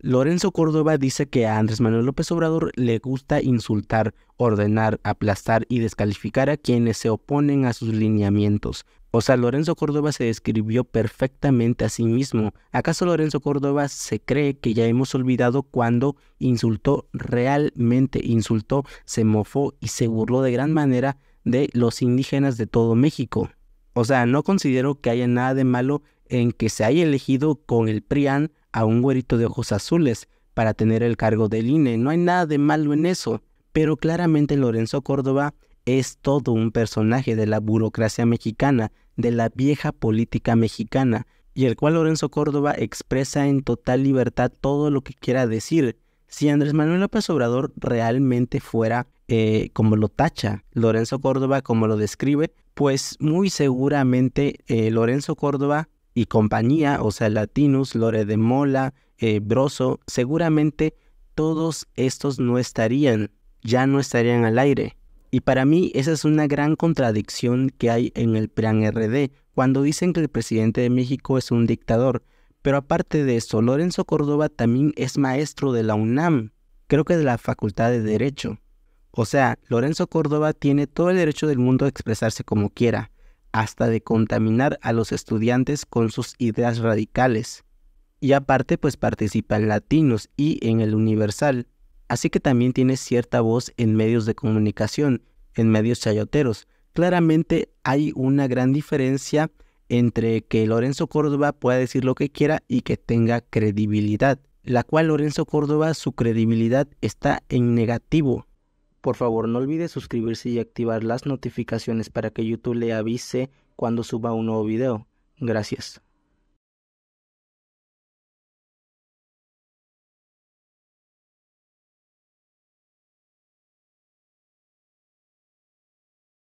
Lorenzo Córdoba dice que a Andrés Manuel López Obrador le gusta insultar, ordenar, aplastar y descalificar a quienes se oponen a sus lineamientos. O sea, Lorenzo Córdoba se describió perfectamente a sí mismo. ¿Acaso Lorenzo Córdoba se cree que ya hemos olvidado cuando insultó realmente, insultó, se mofó y se burló de gran manera de los indígenas de todo México? O sea, no considero que haya nada de malo en que se haya elegido con el PRIAN a un güerito de ojos azules para tener el cargo del INE. No hay nada de malo en eso. Pero claramente Lorenzo Córdoba es todo un personaje de la burocracia mexicana, de la vieja política mexicana, y el cual Lorenzo Córdoba expresa en total libertad todo lo que quiera decir. Si Andrés Manuel López Obrador realmente fuera eh, como lo tacha Lorenzo Córdoba, como lo describe, pues muy seguramente eh, Lorenzo Córdoba y compañía, o sea, Latinus, Lore de Mola, eh, Broso, seguramente todos estos no estarían, ya no estarían al aire. Y para mí esa es una gran contradicción que hay en el plan RD, cuando dicen que el presidente de México es un dictador. Pero aparte de eso, Lorenzo Córdoba también es maestro de la UNAM, creo que de la Facultad de Derecho. O sea, Lorenzo Córdoba tiene todo el derecho del mundo a expresarse como quiera, hasta de contaminar a los estudiantes con sus ideas radicales. Y aparte pues participa en latinos y en el Universal, así que también tiene cierta voz en medios de comunicación, en medios chayoteros. Claramente hay una gran diferencia entre que Lorenzo Córdoba pueda decir lo que quiera y que tenga credibilidad, la cual Lorenzo Córdoba su credibilidad está en negativo, por favor, no olvide suscribirse y activar las notificaciones para que YouTube le avise cuando suba un nuevo video. Gracias.